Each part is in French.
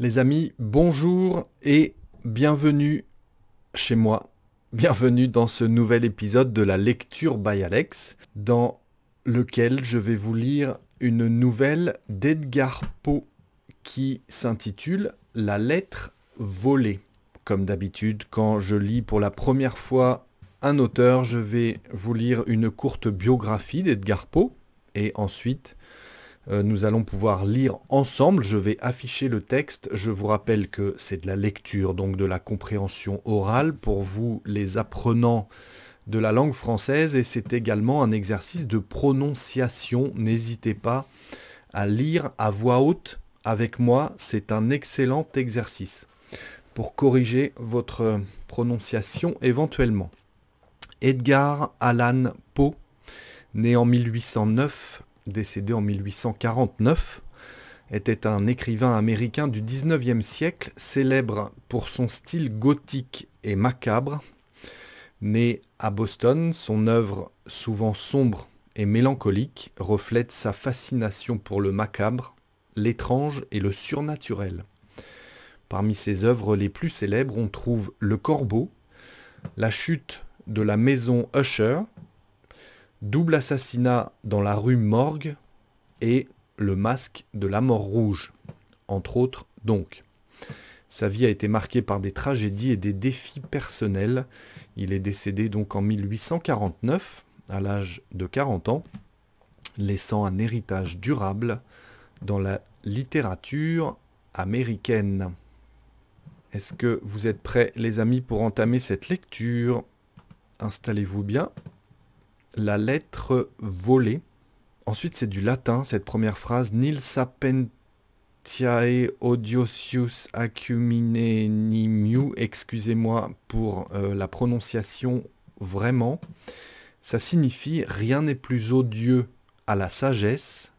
Les amis, bonjour et bienvenue chez moi. Bienvenue dans ce nouvel épisode de la lecture by Alex, dans lequel je vais vous lire une nouvelle d'Edgar Poe qui s'intitule La lettre volée. Comme d'habitude, quand je lis pour la première fois un auteur, je vais vous lire une courte biographie d'Edgar Poe et ensuite euh, nous allons pouvoir lire ensemble. Je vais afficher le texte. Je vous rappelle que c'est de la lecture, donc de la compréhension orale pour vous les apprenants de la langue française et c'est également un exercice de prononciation. N'hésitez pas à lire à voix haute avec moi, c'est un excellent exercice pour corriger votre prononciation éventuellement. Edgar Allan Poe, né en 1809, décédé en 1849, était un écrivain américain du 19e siècle, célèbre pour son style gothique et macabre. Né à Boston, son œuvre, souvent sombre et mélancolique, reflète sa fascination pour le macabre, l'étrange et le surnaturel. Parmi ses œuvres les plus célèbres, on trouve Le Corbeau, La chute de la maison Usher double assassinat dans la rue Morgue et le masque de la mort rouge, entre autres donc. Sa vie a été marquée par des tragédies et des défis personnels. Il est décédé donc en 1849, à l'âge de 40 ans, laissant un héritage durable dans la littérature américaine. Est-ce que vous êtes prêts les amis pour entamer cette lecture Installez-vous bien la lettre volée. Ensuite, c'est du latin, cette première phrase. Nil sapentiae odiosius accumine nimiu. Excusez-moi pour euh, la prononciation vraiment. Ça signifie rien n'est plus odieux à la sagesse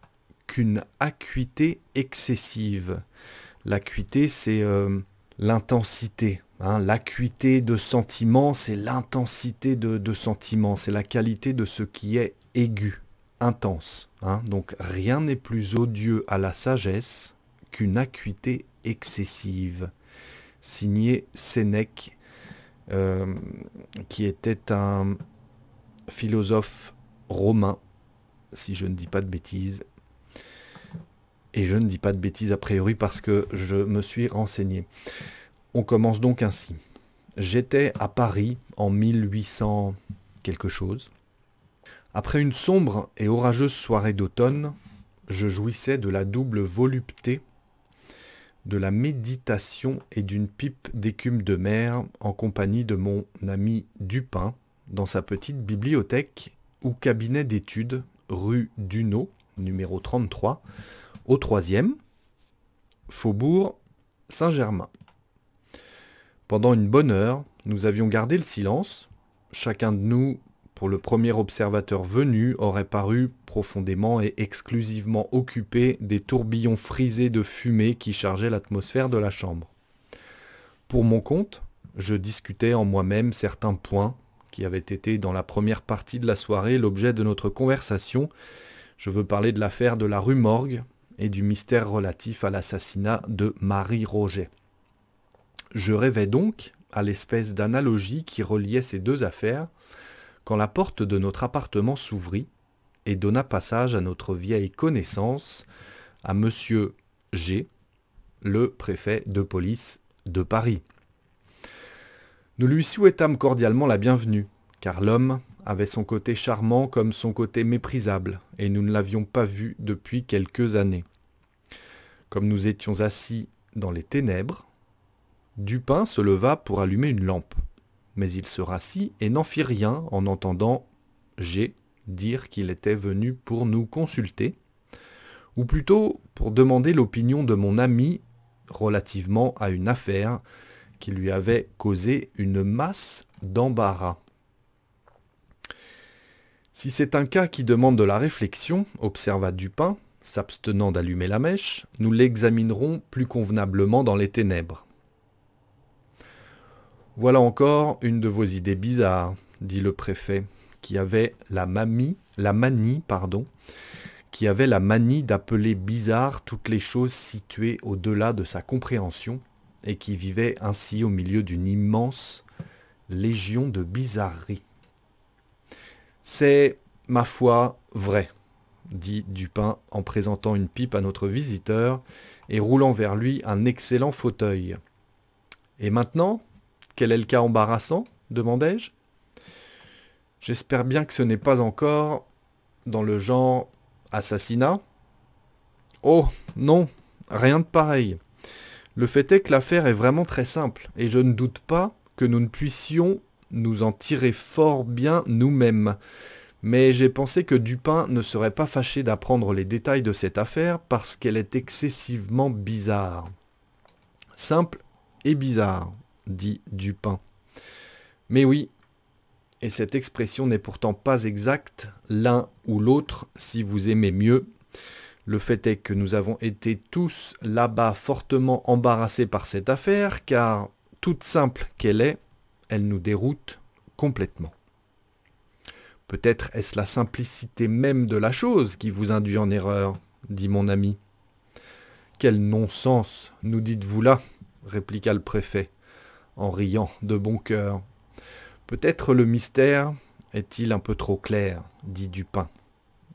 qu'une acuité excessive. L'acuité, c'est euh, l'intensité, Hein, l'acuité de sentiment, c'est l'intensité de, sentiment, c'est la qualité de ce qui est aigu, intense. Hein. Donc rien n'est plus odieux à la sagesse qu'une acuité excessive. Signé Sénèque, euh, qui était un philosophe romain, si je ne dis pas de bêtises. Et je ne dis pas de bêtises a priori parce que je me suis renseigné. On commence donc ainsi. J'étais à Paris en 1800 quelque chose. Après une sombre et orageuse soirée d'automne, je jouissais de la double volupté, de la méditation et d'une pipe d'écume de mer en compagnie de mon ami Dupin dans sa petite bibliothèque ou cabinet d'études rue Duneau, numéro 33, au troisième, faubourg Saint-Germain. Pendant une bonne heure, nous avions gardé le silence. Chacun de nous, pour le premier observateur venu, aurait paru profondément et exclusivement occupé des tourbillons frisés de fumée qui chargeaient l'atmosphère de la chambre. Pour mon compte, je discutais en moi-même certains points qui avaient été dans la première partie de la soirée l'objet de notre conversation. Je veux parler de l'affaire de la rue Morgue et du mystère relatif à l'assassinat de Marie Roger. Je rêvais donc à l'espèce d'analogie qui reliait ces deux affaires, quand la porte de notre appartement s'ouvrit et donna passage à notre vieille connaissance, à Monsieur G, le préfet de police de Paris. Nous lui souhaitâmes cordialement la bienvenue, car l'homme avait son côté charmant comme son côté méprisable, et nous ne l'avions pas vu depuis quelques années. Comme nous étions assis dans les ténèbres, Dupin se leva pour allumer une lampe, mais il se rassit et n'en fit rien en entendant G dire qu'il était venu pour nous consulter, ou plutôt pour demander l'opinion de mon ami relativement à une affaire qui lui avait causé une masse d'embarras. Si c'est un cas qui demande de la réflexion, observa Dupin, s'abstenant d'allumer la mèche, nous l'examinerons plus convenablement dans les ténèbres. Voilà encore une de vos idées bizarres, dit le préfet, qui avait la mamie, la manie, pardon, qui avait la manie d'appeler bizarre toutes les choses situées au-delà de sa compréhension, et qui vivait ainsi au milieu d'une immense légion de bizarreries. C'est, ma foi, vrai, dit Dupin en présentant une pipe à notre visiteur et roulant vers lui un excellent fauteuil. Et maintenant, quel est le cas embarrassant demandai-je. J'espère bien que ce n'est pas encore dans le genre assassinat. Oh, non, rien de pareil. Le fait est que l'affaire est vraiment très simple, et je ne doute pas que nous ne puissions nous en tirer fort bien nous-mêmes. Mais j'ai pensé que Dupin ne serait pas fâché d'apprendre les détails de cette affaire parce qu'elle est excessivement bizarre. Simple et bizarre dit Dupin. Mais oui, et cette expression n'est pourtant pas exacte, l'un ou l'autre, si vous aimez mieux. Le fait est que nous avons été tous là-bas fortement embarrassés par cette affaire, car, toute simple qu'elle est, elle nous déroute complètement. Peut-être est-ce la simplicité même de la chose qui vous induit en erreur, dit mon ami. Quel non-sens, nous dites-vous là répliqua le préfet en riant de bon cœur. Peut-être le mystère est-il un peu trop clair, dit Dupin.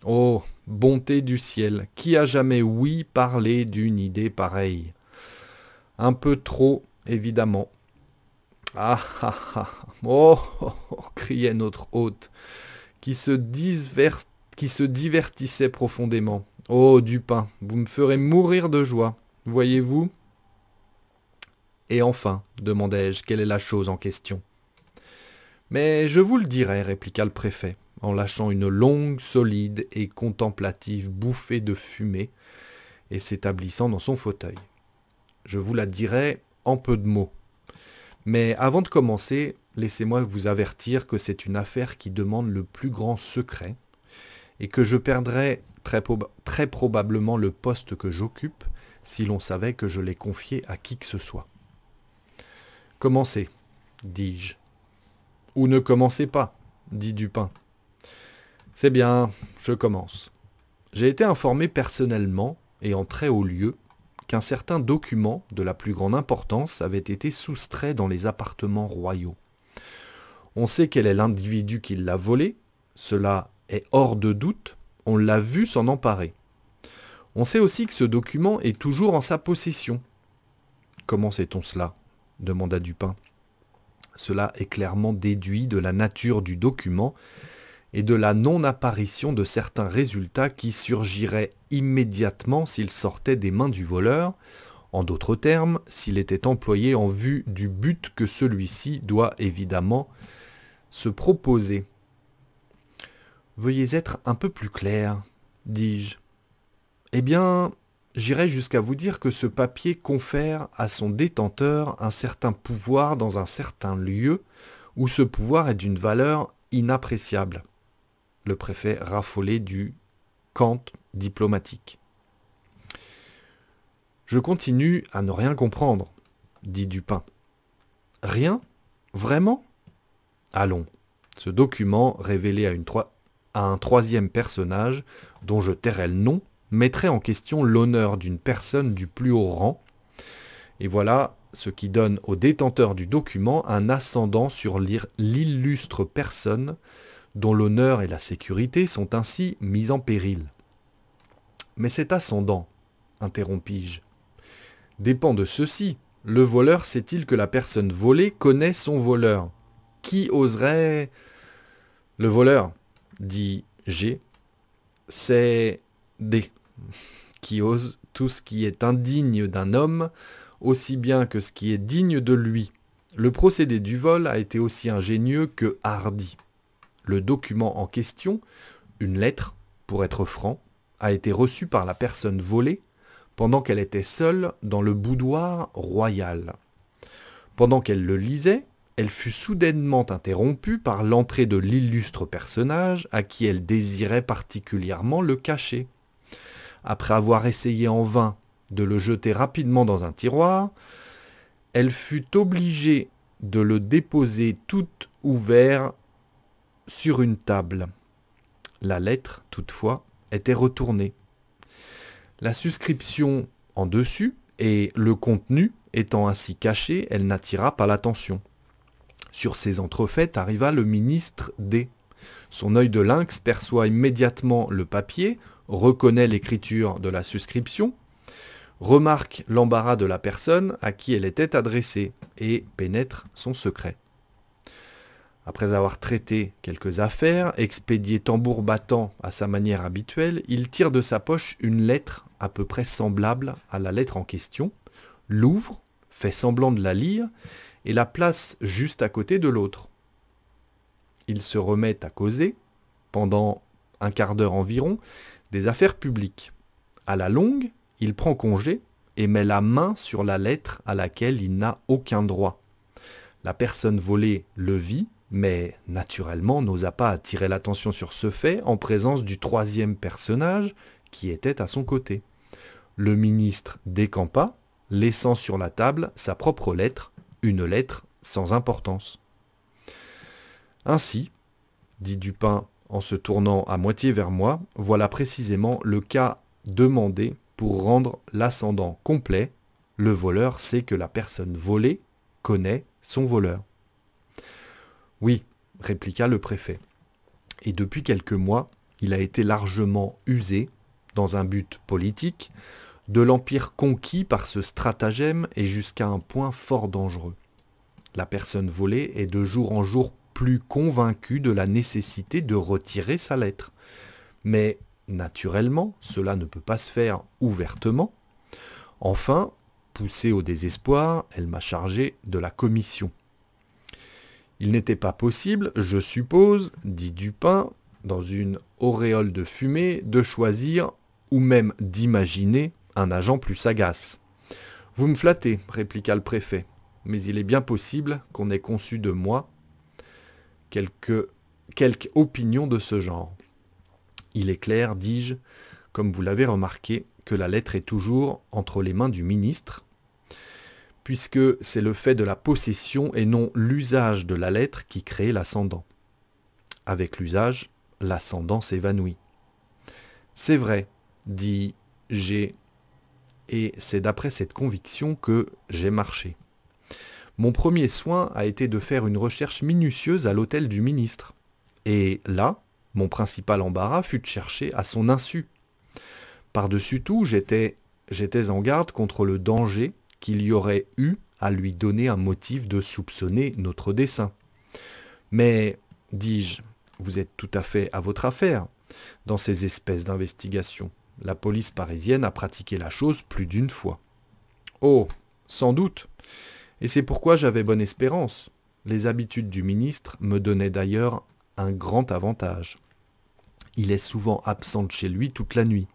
Oh, bonté du ciel, qui a jamais oui parlé d'une idée pareille Un peu trop, évidemment. Ah ah ah, ah. Oh, oh, oh, criait notre hôte, qui se, qui se divertissait profondément. Oh, Dupin, vous me ferez mourir de joie. Voyez-vous, et enfin, demandai-je, quelle est la chose en question Mais je vous le dirai, répliqua le préfet, en lâchant une longue, solide et contemplative bouffée de fumée, et s'établissant dans son fauteuil. Je vous la dirai en peu de mots. Mais avant de commencer, laissez-moi vous avertir que c'est une affaire qui demande le plus grand secret, et que je perdrais très, très probablement le poste que j'occupe si l'on savait que je l'ai confié à qui que ce soit. Commencez, dis-je. Ou ne commencez pas, dit Dupin. C'est bien, je commence. J'ai été informé personnellement, et en très haut lieu, qu'un certain document de la plus grande importance avait été soustrait dans les appartements royaux. On sait quel est l'individu qui l'a volé, cela est hors de doute, on l'a vu s'en emparer. On sait aussi que ce document est toujours en sa possession. Comment sait-on cela demanda Dupin. Cela est clairement déduit de la nature du document et de la non-apparition de certains résultats qui surgiraient immédiatement s'il sortait des mains du voleur, en d'autres termes, s'il était employé en vue du but que celui-ci doit évidemment se proposer. Veuillez être un peu plus clair, dis-je. Eh bien, J'irai jusqu'à vous dire que ce papier confère à son détenteur un certain pouvoir dans un certain lieu où ce pouvoir est d'une valeur inappréciable. Le préfet raffolé du Kant diplomatique. Je continue à ne rien comprendre, dit Dupin. Rien Vraiment Allons. Ce document révélé à, à un troisième personnage, dont je tairai le nom, mettrait en question l'honneur d'une personne du plus haut rang. Et voilà ce qui donne au détenteur du document un ascendant sur l'illustre personne dont l'honneur et la sécurité sont ainsi mis en péril. Mais cet ascendant, interrompis-je, dépend de ceci. Le voleur sait-il que la personne volée connaît son voleur Qui oserait... Le voleur, dit G, c'est D qui ose tout ce qui est indigne d'un homme, aussi bien que ce qui est digne de lui. Le procédé du vol a été aussi ingénieux que hardi. Le document en question, une lettre, pour être franc, a été reçu par la personne volée pendant qu'elle était seule dans le boudoir royal. Pendant qu'elle le lisait, elle fut soudainement interrompue par l'entrée de l'illustre personnage à qui elle désirait particulièrement le cacher après avoir essayé en vain de le jeter rapidement dans un tiroir, elle fut obligée de le déposer tout ouvert sur une table. La lettre, toutefois, était retournée. La suscription en dessus et le contenu étant ainsi caché, elle n'attira pas l'attention. Sur ces entrefaites arriva le ministre D. Son œil de lynx perçoit immédiatement le papier reconnaît l'écriture de la suscription, remarque l'embarras de la personne à qui elle était adressée et pénètre son secret. Après avoir traité quelques affaires, expédié tambour battant à sa manière habituelle, il tire de sa poche une lettre à peu près semblable à la lettre en question, l'ouvre, fait semblant de la lire et la place juste à côté de l'autre. Il se remet à causer pendant un quart d'heure environ des affaires publiques. À la longue, il prend congé et met la main sur la lettre à laquelle il n'a aucun droit. La personne volée le vit, mais naturellement n'osa pas attirer l'attention sur ce fait en présence du troisième personnage qui était à son côté. Le ministre décampa, laissant sur la table sa propre lettre, une lettre sans importance. Ainsi, dit Dupin en se tournant à moitié vers moi, voilà précisément le cas demandé pour rendre l'ascendant complet. Le voleur sait que la personne volée connaît son voleur. Oui, répliqua le préfet. Et depuis quelques mois, il a été largement usé, dans un but politique, de l'empire conquis par ce stratagème et jusqu'à un point fort dangereux. La personne volée est de jour en jour plus convaincu de la nécessité de retirer sa lettre. Mais naturellement, cela ne peut pas se faire ouvertement. Enfin, poussée au désespoir, elle m'a chargé de la commission. Il n'était pas possible, je suppose, dit Dupin, dans une auréole de fumée, de choisir ou même d'imaginer un agent plus sagace. Vous me flattez, répliqua le préfet, mais il est bien possible qu'on ait conçu de moi quelques opinions de ce genre. Il est clair, dis-je, comme vous l'avez remarqué, que la lettre est toujours entre les mains du ministre, puisque c'est le fait de la possession et non l'usage de la lettre qui crée l'ascendant. Avec l'usage, l'ascendant s'évanouit. C'est vrai, dit G, et c'est d'après cette conviction que j'ai marché. Mon premier soin a été de faire une recherche minutieuse à l'hôtel du ministre. Et là, mon principal embarras fut de chercher à son insu. Par-dessus tout, j'étais, j'étais en garde contre le danger qu'il y aurait eu à lui donner un motif de soupçonner notre dessein. Mais, dis-je, vous êtes tout à fait à votre affaire dans ces espèces d'investigations. La police parisienne a pratiqué la chose plus d'une fois. Oh, sans doute. Et c'est pourquoi j'avais bonne espérance. Les habitudes du ministre me donnaient d'ailleurs un grand avantage. Il est souvent absent de chez lui toute la nuit.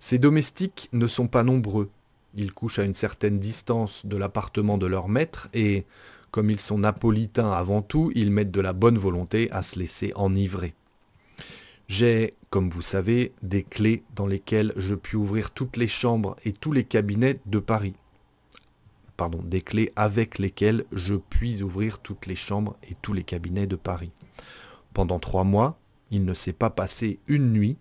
Ses domestiques ne sont pas nombreux. Ils couchent à une certaine distance de l'appartement de leur maître et, comme ils sont napolitains avant tout, ils mettent de la bonne volonté à se laisser enivrer. J'ai, comme vous savez, des clés dans lesquelles je puis ouvrir toutes les chambres et tous les cabinets de Paris pardon, des clés avec lesquelles je puis ouvrir toutes les chambres et tous les cabinets de Paris. Pendant trois mois, il ne s'est pas passé une nuit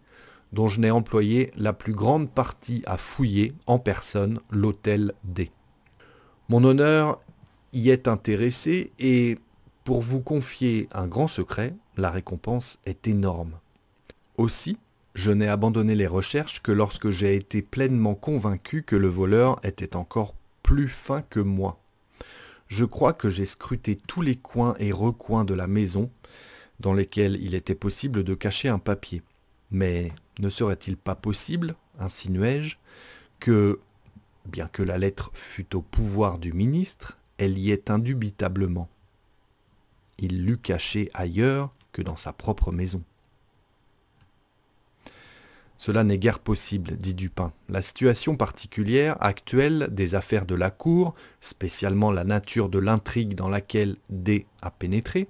dont je n'ai employé la plus grande partie à fouiller en personne l'hôtel D. Mon honneur y est intéressé et pour vous confier un grand secret, la récompense est énorme. Aussi, je n'ai abandonné les recherches que lorsque j'ai été pleinement convaincu que le voleur était encore plus fin que moi. Je crois que j'ai scruté tous les coins et recoins de la maison dans lesquels il était possible de cacher un papier. Mais ne serait-il pas possible, insinuai-je, que, bien que la lettre fût au pouvoir du ministre, elle y est indubitablement. Il l'eût cachée ailleurs que dans sa propre maison. Cela n'est guère possible, dit Dupin. La situation particulière actuelle des affaires de la Cour, spécialement la nature de l'intrigue dans laquelle D a pénétré,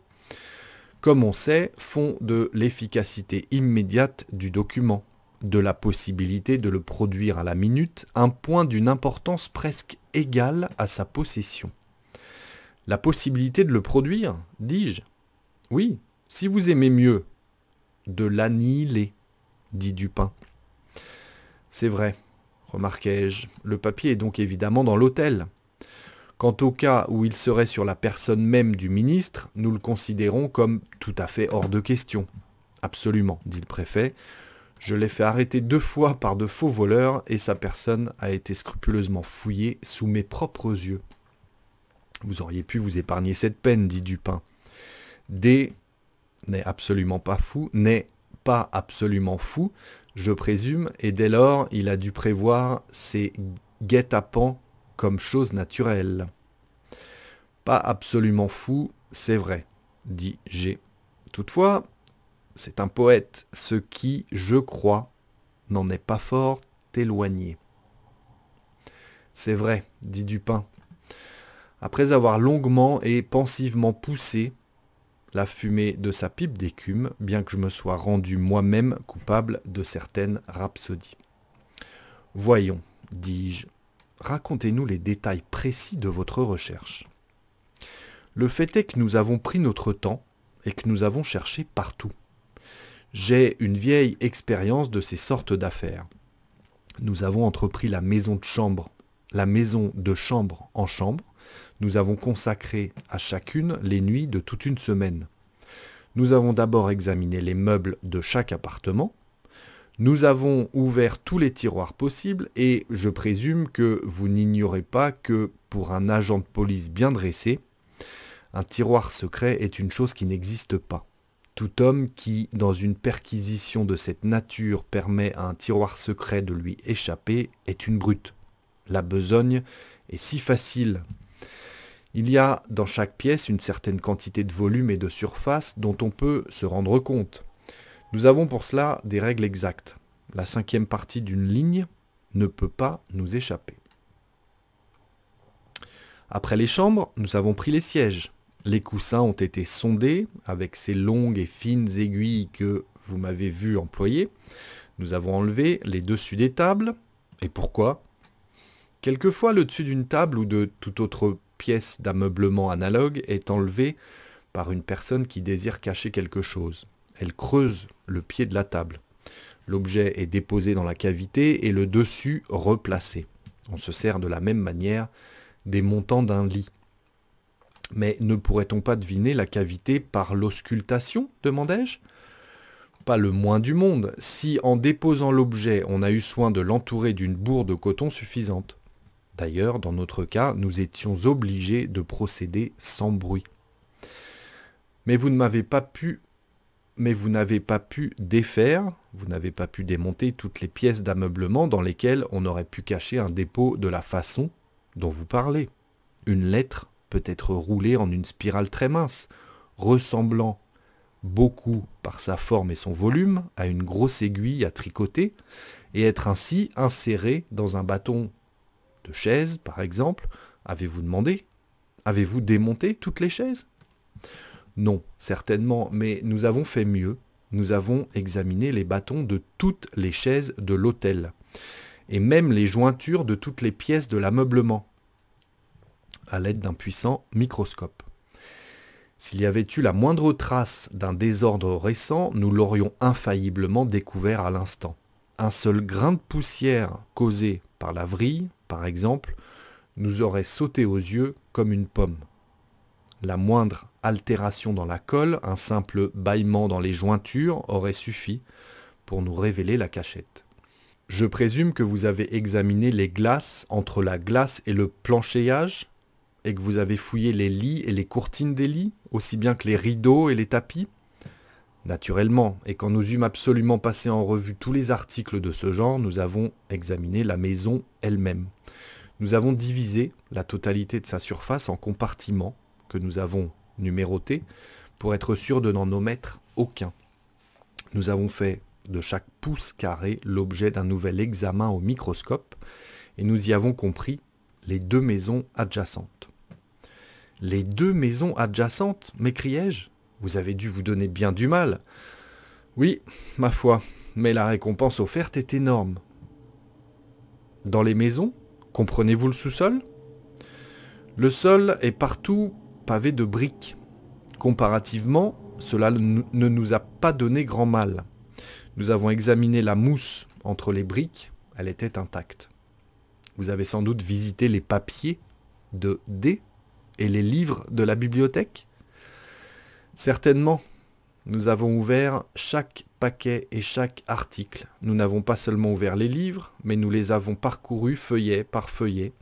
comme on sait, font de l'efficacité immédiate du document, de la possibilité de le produire à la minute, un point d'une importance presque égale à sa possession. La possibilité de le produire, dis-je Oui, si vous aimez mieux, de l'annihiler dit Dupin. C'est vrai, remarquai-je, le papier est donc évidemment dans l'hôtel. Quant au cas où il serait sur la personne même du ministre, nous le considérons comme tout à fait hors de question. Absolument, dit le préfet. Je l'ai fait arrêter deux fois par de faux voleurs et sa personne a été scrupuleusement fouillée sous mes propres yeux. Vous auriez pu vous épargner cette peine, dit Dupin. D n'est absolument pas fou, n'est pas absolument fou, je présume, et dès lors il a dû prévoir ses guet-apens comme chose naturelle. Pas absolument fou, c'est vrai, dit G. Toutefois, c'est un poète, ce qui, je crois, n'en est pas fort éloigné. C'est vrai, dit Dupin. Après avoir longuement et pensivement poussé, la fumée de sa pipe d'écume, bien que je me sois rendu moi-même coupable de certaines rhapsodies. Voyons, dis-je, racontez-nous les détails précis de votre recherche. Le fait est que nous avons pris notre temps et que nous avons cherché partout. J'ai une vieille expérience de ces sortes d'affaires. Nous avons entrepris la maison de chambre, la maison de chambre en chambre, nous avons consacré à chacune les nuits de toute une semaine. Nous avons d'abord examiné les meubles de chaque appartement. Nous avons ouvert tous les tiroirs possibles et je présume que vous n'ignorez pas que pour un agent de police bien dressé, un tiroir secret est une chose qui n'existe pas. Tout homme qui, dans une perquisition de cette nature, permet à un tiroir secret de lui échapper est une brute. La besogne est si facile il y a dans chaque pièce une certaine quantité de volume et de surface dont on peut se rendre compte. Nous avons pour cela des règles exactes. La cinquième partie d'une ligne ne peut pas nous échapper. Après les chambres, nous avons pris les sièges. Les coussins ont été sondés avec ces longues et fines aiguilles que vous m'avez vu employer. Nous avons enlevé les dessus des tables. Et pourquoi Quelquefois, le dessus d'une table ou de tout autre pièce d'ameublement analogue est enlevée par une personne qui désire cacher quelque chose. Elle creuse le pied de la table. L'objet est déposé dans la cavité et le dessus replacé. On se sert de la même manière des montants d'un lit. Mais ne pourrait-on pas deviner la cavité par l'auscultation demandai-je. Pas le moins du monde, si en déposant l'objet on a eu soin de l'entourer d'une bourre de coton suffisante ailleurs, dans notre cas, nous étions obligés de procéder sans bruit. Mais vous ne m'avez pas pu mais vous n'avez pas pu défaire, vous n'avez pas pu démonter toutes les pièces d'ameublement dans lesquelles on aurait pu cacher un dépôt de la façon dont vous parlez. Une lettre peut être roulée en une spirale très mince, ressemblant beaucoup par sa forme et son volume à une grosse aiguille à tricoter, et être ainsi insérée dans un bâton de chaises, par exemple, avez-vous demandé Avez-vous démonté toutes les chaises Non, certainement, mais nous avons fait mieux. Nous avons examiné les bâtons de toutes les chaises de l'hôtel, et même les jointures de toutes les pièces de l'ameublement, à l'aide d'un puissant microscope. S'il y avait eu la moindre trace d'un désordre récent, nous l'aurions infailliblement découvert à l'instant. Un seul grain de poussière causé par la vrille par exemple, nous aurait sauté aux yeux comme une pomme. La moindre altération dans la colle, un simple bâillement dans les jointures aurait suffi pour nous révéler la cachette. Je présume que vous avez examiné les glaces entre la glace et le planchéage et que vous avez fouillé les lits et les courtines des lits, aussi bien que les rideaux et les tapis Naturellement, et quand nous eûmes absolument passé en revue tous les articles de ce genre, nous avons examiné la maison elle-même. Nous avons divisé la totalité de sa surface en compartiments que nous avons numérotés pour être sûr de n'en omettre aucun. Nous avons fait de chaque pouce carré l'objet d'un nouvel examen au microscope et nous y avons compris les deux maisons adjacentes. Les deux maisons adjacentes, m'écriai-je Vous avez dû vous donner bien du mal. Oui, ma foi, mais la récompense offerte est énorme. Dans les maisons, Comprenez-vous le sous-sol Le sol est partout pavé de briques. Comparativement, cela ne nous a pas donné grand mal. Nous avons examiné la mousse entre les briques, elle était intacte. Vous avez sans doute visité les papiers de D et les livres de la bibliothèque Certainement, nous avons ouvert chaque paquet et chaque article. Nous n'avons pas seulement ouvert les livres, mais nous les avons parcourus feuillet par feuillet,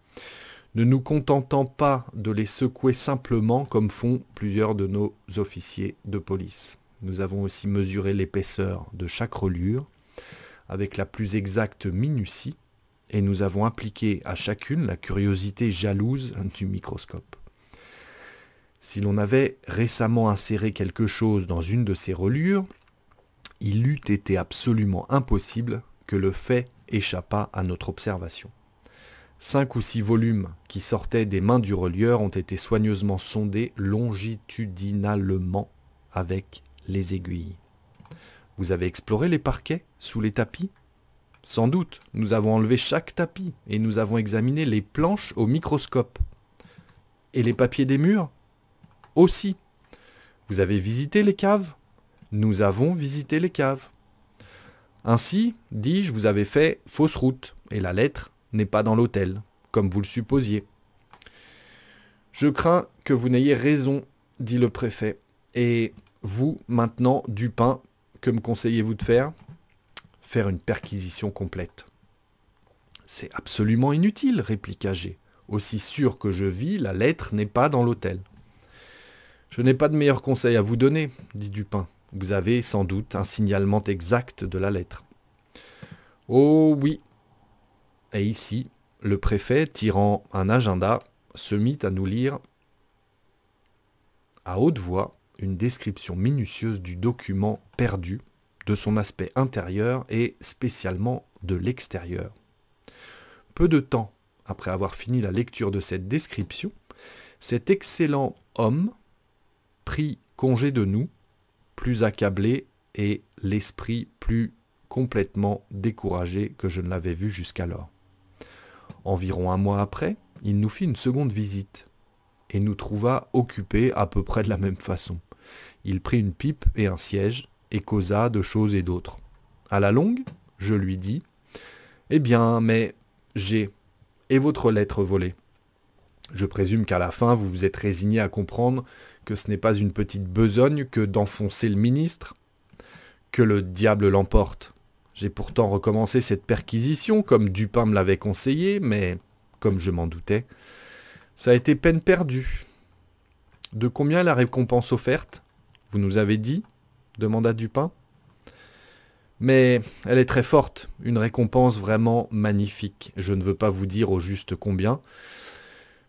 ne nous contentant pas de les secouer simplement comme font plusieurs de nos officiers de police. Nous avons aussi mesuré l'épaisseur de chaque reliure avec la plus exacte minutie et nous avons appliqué à chacune la curiosité jalouse du microscope. Si l'on avait récemment inséré quelque chose dans une de ces reliures, il eût été absolument impossible que le fait échappât à notre observation. Cinq ou six volumes qui sortaient des mains du relieur ont été soigneusement sondés longitudinalement avec les aiguilles. Vous avez exploré les parquets sous les tapis Sans doute, nous avons enlevé chaque tapis et nous avons examiné les planches au microscope. Et les papiers des murs aussi. Vous avez visité les caves Nous avons visité les caves. Ainsi, dis-je, vous avez fait fausse route, et la lettre n'est pas dans l'hôtel, comme vous le supposiez. Je crains que vous n'ayez raison, dit le préfet. Et vous, maintenant, Dupin, que me conseillez-vous de faire Faire une perquisition complète. C'est absolument inutile, répliqua G. Aussi sûr que je vis, la lettre n'est pas dans l'hôtel. Je n'ai pas de meilleur conseil à vous donner, dit Dupin. Vous avez sans doute un signalement exact de la lettre. Oh oui. Et ici, le préfet, tirant un agenda, se mit à nous lire à haute voix une description minutieuse du document perdu, de son aspect intérieur et spécialement de l'extérieur. Peu de temps après avoir fini la lecture de cette description, cet excellent homme pris congé de nous, plus accablé et l'esprit plus complètement découragé que je ne l'avais vu jusqu'alors. Environ un mois après, il nous fit une seconde visite et nous trouva occupés à peu près de la même façon. Il prit une pipe et un siège et causa de choses et d'autres. À la longue, je lui dis Eh bien, mais j'ai. Et votre lettre volée Je présume qu'à la fin, vous vous êtes résigné à comprendre que ce n'est pas une petite besogne que d'enfoncer le ministre, que le diable l'emporte. J'ai pourtant recommencé cette perquisition, comme Dupin me l'avait conseillé, mais, comme je m'en doutais, ça a été peine perdue. De combien la récompense offerte Vous nous avez dit demanda Dupin. Mais elle est très forte, une récompense vraiment magnifique. Je ne veux pas vous dire au juste combien.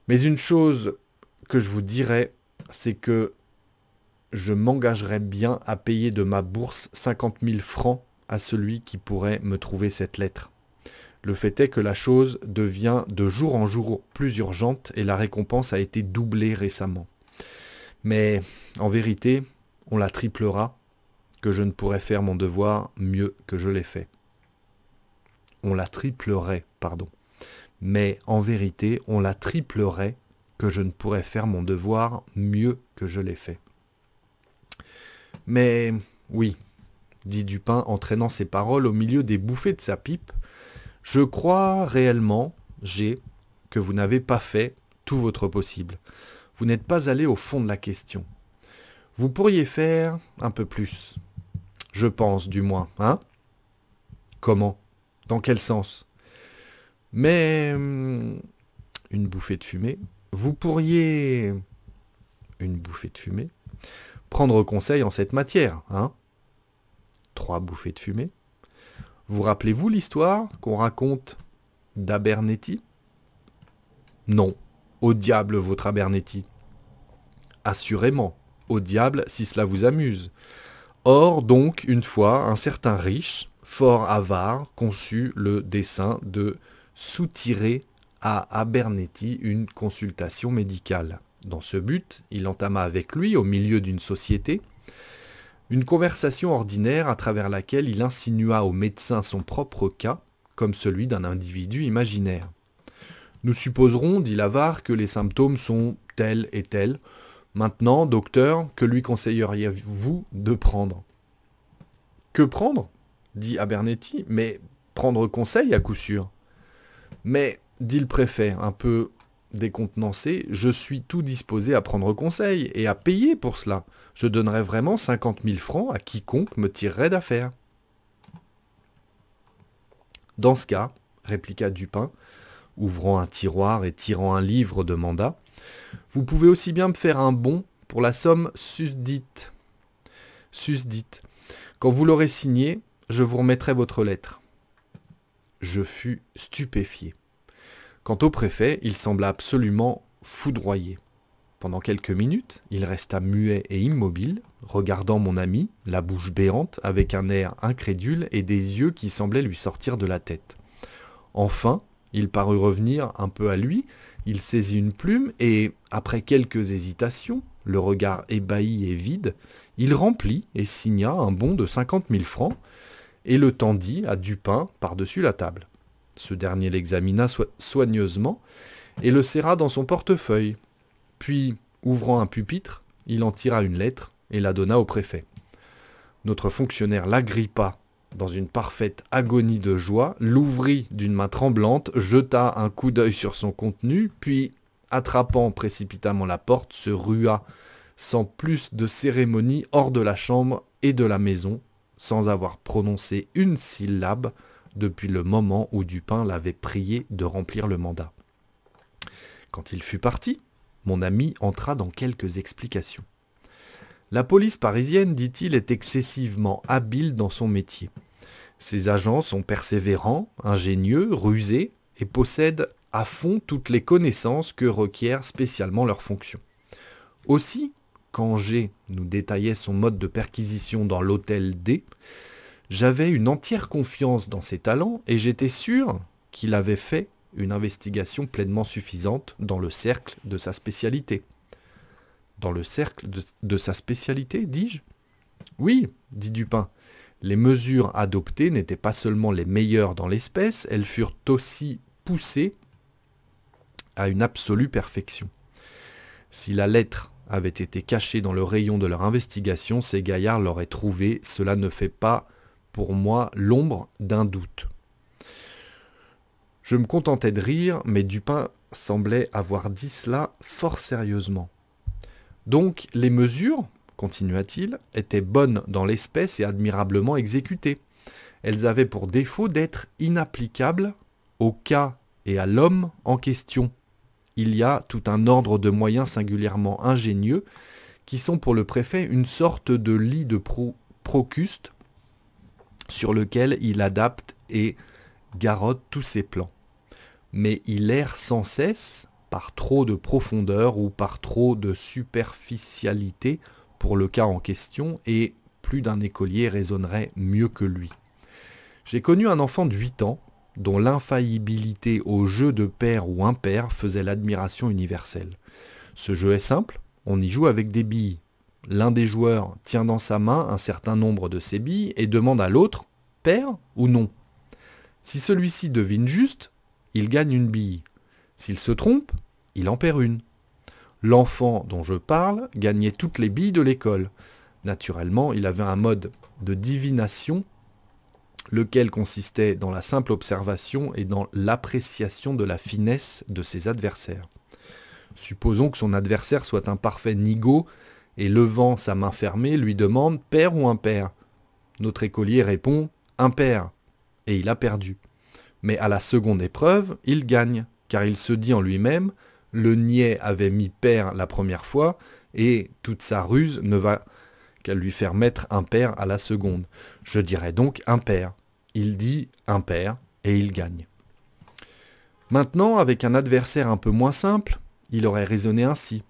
Mais une chose que je vous dirai c'est que je m'engagerais bien à payer de ma bourse 50 000 francs à celui qui pourrait me trouver cette lettre. Le fait est que la chose devient de jour en jour plus urgente et la récompense a été doublée récemment. Mais en vérité, on la triplera, que je ne pourrais faire mon devoir mieux que je l'ai fait. On la triplerait, pardon. Mais en vérité, on la triplerait que je ne pourrais faire mon devoir mieux que je l'ai fait. Mais oui, dit Dupin entraînant ses paroles au milieu des bouffées de sa pipe, je crois réellement, j'ai, que vous n'avez pas fait tout votre possible. Vous n'êtes pas allé au fond de la question. Vous pourriez faire un peu plus. Je pense, du moins, hein Comment Dans quel sens Mais... Hum, une bouffée de fumée vous pourriez, une bouffée de fumée, prendre conseil en cette matière, hein Trois bouffées de fumée. Vous rappelez-vous l'histoire qu'on raconte d'Abernetti Non. Au diable votre Abernetti. Assurément. Au diable si cela vous amuse. Or, donc, une fois, un certain riche, fort avare, conçut le dessein de soutirer à Abernethy une consultation médicale. Dans ce but, il entama avec lui, au milieu d'une société, une conversation ordinaire à travers laquelle il insinua au médecin son propre cas, comme celui d'un individu imaginaire. Nous supposerons, dit l'avare, que les symptômes sont tels et tels. Maintenant, docteur, que lui conseilleriez-vous de prendre Que prendre dit Abernethy. « Mais prendre conseil à coup sûr. Mais dit le préfet, un peu décontenancé, je suis tout disposé à prendre conseil et à payer pour cela. Je donnerais vraiment 50 mille francs à quiconque me tirerait d'affaire. Dans ce cas, répliqua Dupin, ouvrant un tiroir et tirant un livre de mandat, vous pouvez aussi bien me faire un bon pour la somme susdite. Susdite. Quand vous l'aurez signé, je vous remettrai votre lettre. Je fus stupéfié. Quant au préfet, il sembla absolument foudroyé. Pendant quelques minutes, il resta muet et immobile, regardant mon ami, la bouche béante, avec un air incrédule et des yeux qui semblaient lui sortir de la tête. Enfin, il parut revenir un peu à lui, il saisit une plume et, après quelques hésitations, le regard ébahi et vide, il remplit et signa un bon de cinquante mille francs et le tendit à Dupin par-dessus la table. Ce dernier l'examina soigneusement et le serra dans son portefeuille. Puis, ouvrant un pupitre, il en tira une lettre et la donna au préfet. Notre fonctionnaire l'agrippa dans une parfaite agonie de joie, l'ouvrit d'une main tremblante, jeta un coup d'œil sur son contenu, puis, attrapant précipitamment la porte, se rua sans plus de cérémonie hors de la chambre et de la maison, sans avoir prononcé une syllabe, depuis le moment où Dupin l'avait prié de remplir le mandat. Quand il fut parti, mon ami entra dans quelques explications. La police parisienne, dit-il, est excessivement habile dans son métier. Ses agents sont persévérants, ingénieux, rusés et possèdent à fond toutes les connaissances que requièrent spécialement leurs fonctions. Aussi, quand G nous détaillait son mode de perquisition dans l'hôtel D, j'avais une entière confiance dans ses talents et j'étais sûr qu'il avait fait une investigation pleinement suffisante dans le cercle de sa spécialité. Dans le cercle de, de sa spécialité, dis-je Oui, dit Dupin. Les mesures adoptées n'étaient pas seulement les meilleures dans l'espèce, elles furent aussi poussées à une absolue perfection. Si la lettre avait été cachée dans le rayon de leur investigation, ces gaillards l'auraient trouvée, cela ne fait pas pour moi l'ombre d'un doute. Je me contentais de rire, mais Dupin semblait avoir dit cela fort sérieusement. Donc les mesures, continua-t-il, étaient bonnes dans l'espèce et admirablement exécutées. Elles avaient pour défaut d'être inapplicables au cas et à l'homme en question. Il y a tout un ordre de moyens singulièrement ingénieux qui sont pour le préfet une sorte de lit de procuste sur lequel il adapte et garotte tous ses plans. Mais il erre sans cesse par trop de profondeur ou par trop de superficialité pour le cas en question et plus d'un écolier raisonnerait mieux que lui. J'ai connu un enfant de 8 ans dont l'infaillibilité au jeu de père ou impère faisait l'admiration universelle. Ce jeu est simple, on y joue avec des billes, l'un des joueurs tient dans sa main un certain nombre de ses billes et demande à l'autre perd ou non. Si celui-ci devine juste, il gagne une bille. S'il se trompe, il en perd une. L'enfant dont je parle gagnait toutes les billes de l'école. Naturellement, il avait un mode de divination, lequel consistait dans la simple observation et dans l'appréciation de la finesse de ses adversaires. Supposons que son adversaire soit un parfait nigo et levant sa main fermée lui demande Père ou impair Notre écolier répond père !» et il a perdu. Mais à la seconde épreuve, il gagne, car il se dit en lui-même Le niais avait mis père la première fois, et toute sa ruse ne va qu'à lui faire mettre père à la seconde. Je dirais donc impère Il dit impère et il gagne. Maintenant, avec un adversaire un peu moins simple, il aurait raisonné ainsi.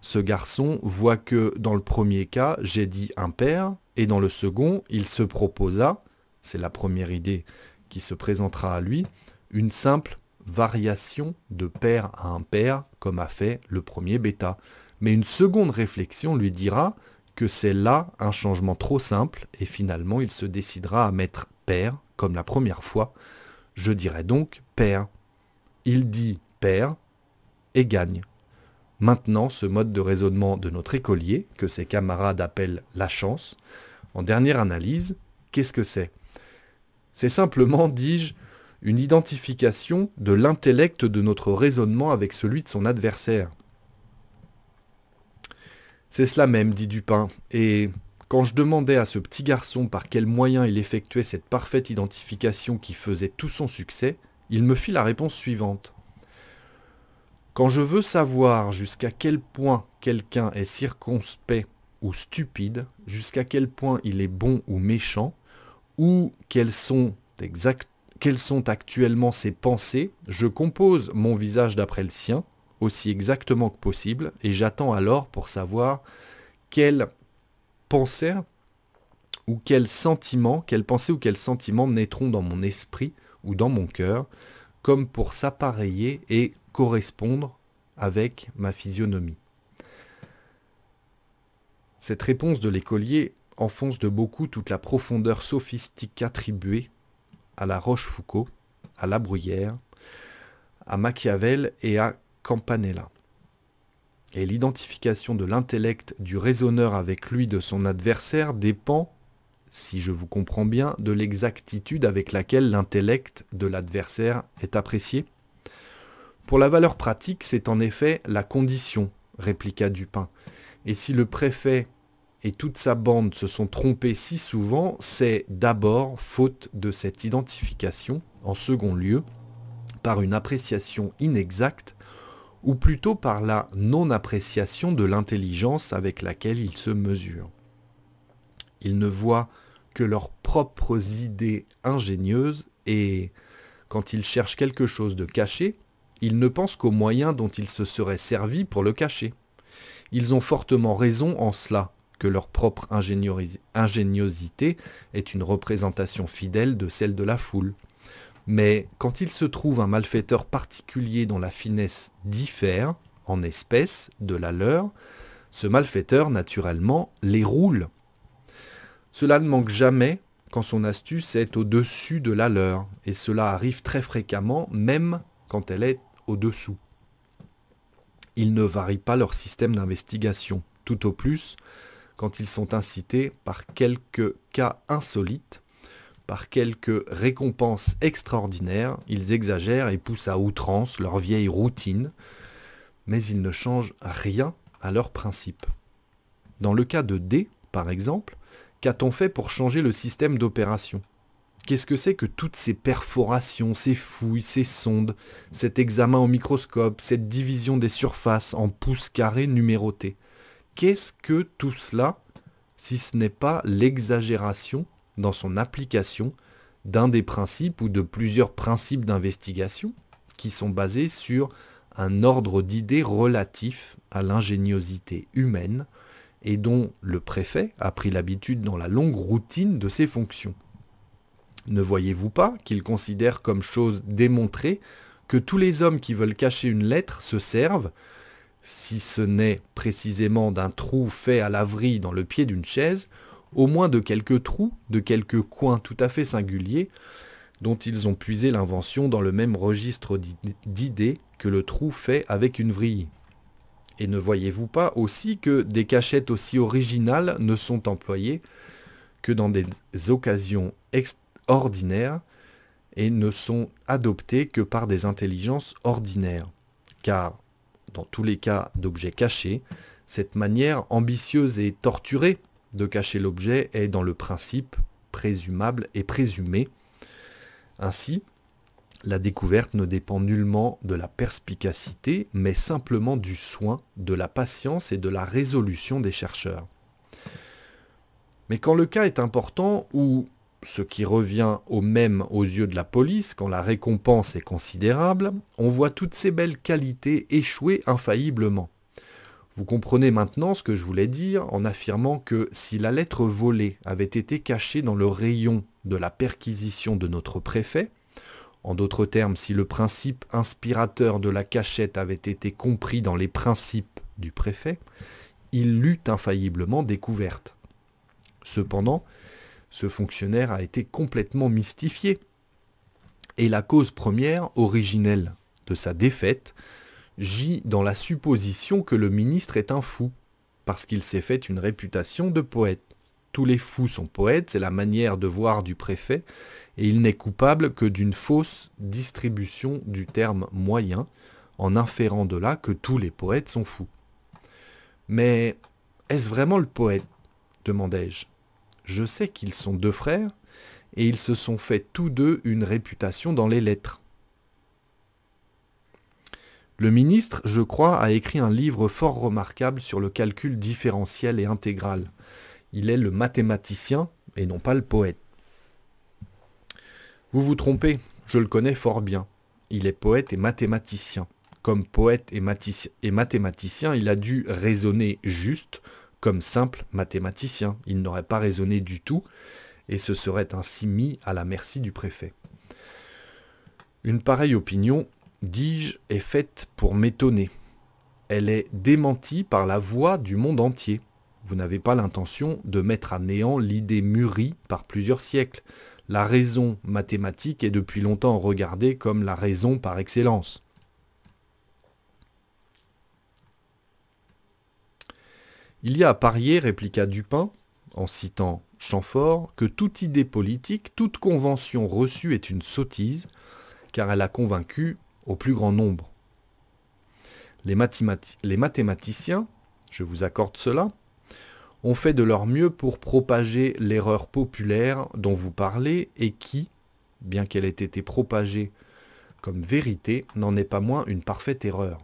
Ce garçon voit que dans le premier cas, j'ai dit impair, et dans le second, il se proposa, c'est la première idée qui se présentera à lui, une simple variation de père à impair, comme a fait le premier bêta. Mais une seconde réflexion lui dira que c'est là un changement trop simple, et finalement il se décidera à mettre père comme la première fois. Je dirais donc père. Il dit père et gagne maintenant ce mode de raisonnement de notre écolier, que ses camarades appellent la chance, en dernière analyse, qu'est-ce que c'est C'est simplement, dis-je, une identification de l'intellect de notre raisonnement avec celui de son adversaire. C'est cela même, dit Dupin, et quand je demandais à ce petit garçon par quels moyens il effectuait cette parfaite identification qui faisait tout son succès, il me fit la réponse suivante. Quand je veux savoir jusqu'à quel point quelqu'un est circonspect ou stupide, jusqu'à quel point il est bon ou méchant, ou quelles sont actuellement ses pensées, je compose mon visage d'après le sien, aussi exactement que possible, et j'attends alors pour savoir quels pensées ou quels sentiments pensée ou quels sentiments naîtront dans mon esprit ou dans mon cœur, comme pour s'appareiller et correspondre avec ma physionomie. Cette réponse de l'écolier enfonce de beaucoup toute la profondeur sophistique attribuée à la Rochefoucauld, à La Bruyère, à Machiavel et à Campanella. Et l'identification de l'intellect du raisonneur avec lui de son adversaire dépend, si je vous comprends bien, de l'exactitude avec laquelle l'intellect de l'adversaire est apprécié. Pour la valeur pratique, c'est en effet la condition, répliqua Dupin. Et si le préfet et toute sa bande se sont trompés si souvent, c'est d'abord faute de cette identification, en second lieu, par une appréciation inexacte, ou plutôt par la non-appréciation de l'intelligence avec laquelle ils se mesurent. Ils ne voient que leurs propres idées ingénieuses et, quand ils cherchent quelque chose de caché, ils ne pensent qu'aux moyens dont ils se seraient servis pour le cacher. Ils ont fortement raison en cela, que leur propre ingéniosité est une représentation fidèle de celle de la foule. Mais quand il se trouve un malfaiteur particulier dont la finesse diffère, en espèce, de la leur, ce malfaiteur, naturellement, les roule. Cela ne manque jamais quand son astuce est au-dessus de la leur, et cela arrive très fréquemment, même quand elle est dessous Ils ne varient pas leur système d'investigation, tout au plus quand ils sont incités par quelques cas insolites, par quelques récompenses extraordinaires, ils exagèrent et poussent à outrance leur vieille routine, mais ils ne changent rien à leurs principes. Dans le cas de D, par exemple, qu'a-t-on fait pour changer le système d'opération Qu'est-ce que c'est que toutes ces perforations, ces fouilles, ces sondes, cet examen au microscope, cette division des surfaces en pouces carrés numérotés Qu'est-ce que tout cela, si ce n'est pas l'exagération dans son application d'un des principes ou de plusieurs principes d'investigation qui sont basés sur un ordre d'idées relatif à l'ingéniosité humaine et dont le préfet a pris l'habitude dans la longue routine de ses fonctions. Ne voyez-vous pas qu'il considère comme chose démontrée que tous les hommes qui veulent cacher une lettre se servent, si ce n'est précisément d'un trou fait à la vrille dans le pied d'une chaise, au moins de quelques trous, de quelques coins tout à fait singuliers, dont ils ont puisé l'invention dans le même registre d'idées que le trou fait avec une vrille. Et ne voyez-vous pas aussi que des cachettes aussi originales ne sont employées que dans des occasions extérieures ordinaires et ne sont adoptés que par des intelligences ordinaires. Car, dans tous les cas d'objets cachés, cette manière ambitieuse et torturée de cacher l'objet est dans le principe présumable et présumé. Ainsi, la découverte ne dépend nullement de la perspicacité, mais simplement du soin, de la patience et de la résolution des chercheurs. Mais quand le cas est important ou ce qui revient au même aux yeux de la police quand la récompense est considérable, on voit toutes ces belles qualités échouer infailliblement. Vous comprenez maintenant ce que je voulais dire en affirmant que si la lettre volée avait été cachée dans le rayon de la perquisition de notre préfet, en d'autres termes, si le principe inspirateur de la cachette avait été compris dans les principes du préfet, il l'eût infailliblement découverte. Cependant, ce fonctionnaire a été complètement mystifié. Et la cause première, originelle de sa défaite, gît dans la supposition que le ministre est un fou, parce qu'il s'est fait une réputation de poète. Tous les fous sont poètes, c'est la manière de voir du préfet, et il n'est coupable que d'une fausse distribution du terme moyen, en inférant de là que tous les poètes sont fous. Mais est-ce vraiment le poète demandai-je. Je sais qu'ils sont deux frères, et ils se sont fait tous deux une réputation dans les lettres. Le ministre, je crois, a écrit un livre fort remarquable sur le calcul différentiel et intégral. Il est le mathématicien et non pas le poète. Vous vous trompez, je le connais fort bien. Il est poète et mathématicien. Comme poète et, et mathématicien, il a dû raisonner juste comme simple mathématicien. Il n'aurait pas raisonné du tout et se serait ainsi mis à la merci du préfet. Une pareille opinion, dis-je, est faite pour m'étonner. Elle est démentie par la voix du monde entier. Vous n'avez pas l'intention de mettre à néant l'idée mûrie par plusieurs siècles. La raison mathématique est depuis longtemps regardée comme la raison par excellence. Il y a à parier, répliqua Dupin, en citant Champfort, que toute idée politique, toute convention reçue est une sottise, car elle a convaincu au plus grand nombre. les mathématiciens, je vous accorde cela, ont fait de leur mieux pour propager l'erreur populaire dont vous parlez et qui, bien qu'elle ait été propagée comme vérité, n'en est pas moins une parfaite erreur.